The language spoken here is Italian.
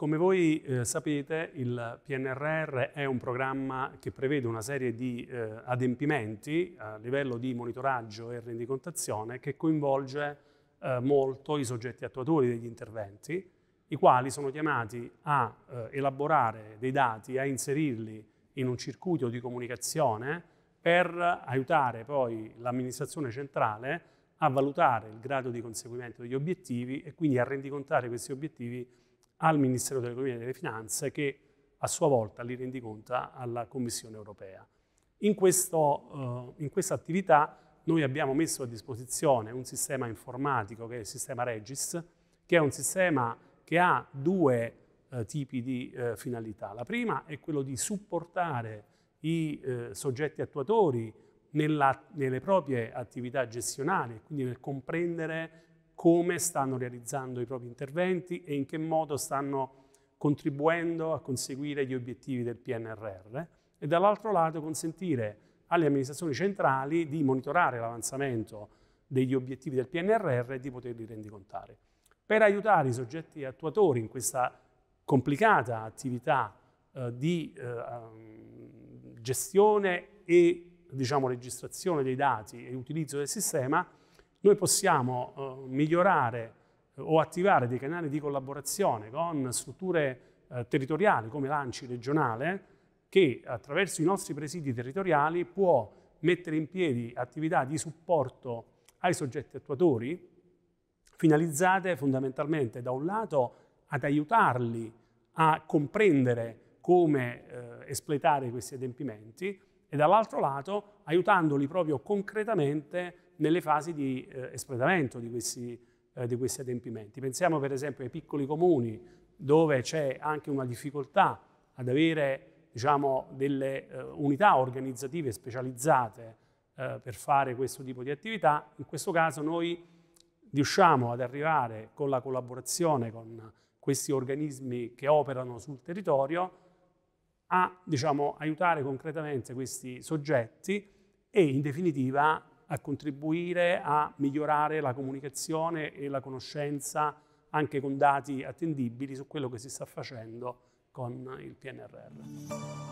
Come voi eh, sapete, il PNRR è un programma che prevede una serie di eh, adempimenti a livello di monitoraggio e rendicontazione che coinvolge eh, molto i soggetti attuatori degli interventi, i quali sono chiamati a eh, elaborare dei dati, a inserirli in un circuito di comunicazione per aiutare poi l'amministrazione centrale a valutare il grado di conseguimento degli obiettivi e quindi a rendicontare questi obiettivi al Ministero dell'Economia e delle Finanze che a sua volta li rendiconta alla Commissione europea. In, questo, uh, in questa attività noi abbiamo messo a disposizione un sistema informatico che è il sistema Regis, che è un sistema che ha due eh, tipi di eh, finalità. La prima è quello di supportare i eh, soggetti attuatori nella, nelle proprie attività gestionali, quindi nel comprendere come stanno realizzando i propri interventi e in che modo stanno contribuendo a conseguire gli obiettivi del PNRR e dall'altro lato consentire alle amministrazioni centrali di monitorare l'avanzamento degli obiettivi del PNRR e di poterli rendicontare. Per aiutare i soggetti attuatori in questa complicata attività eh, di eh, ehm, gestione e diciamo, registrazione dei dati e utilizzo del sistema, noi possiamo eh, migliorare eh, o attivare dei canali di collaborazione con strutture eh, territoriali come l'ANCI regionale che attraverso i nostri presidi territoriali può mettere in piedi attività di supporto ai soggetti attuatori finalizzate fondamentalmente da un lato ad aiutarli a comprendere come eh, espletare questi adempimenti e dall'altro lato aiutandoli proprio concretamente nelle fasi di eh, espletamento di questi, eh, di questi adempimenti. Pensiamo per esempio ai piccoli comuni dove c'è anche una difficoltà ad avere diciamo, delle eh, unità organizzative specializzate eh, per fare questo tipo di attività, in questo caso noi riusciamo ad arrivare con la collaborazione con questi organismi che operano sul territorio a diciamo, aiutare concretamente questi soggetti e in definitiva a contribuire a migliorare la comunicazione e la conoscenza anche con dati attendibili su quello che si sta facendo con il PNRR.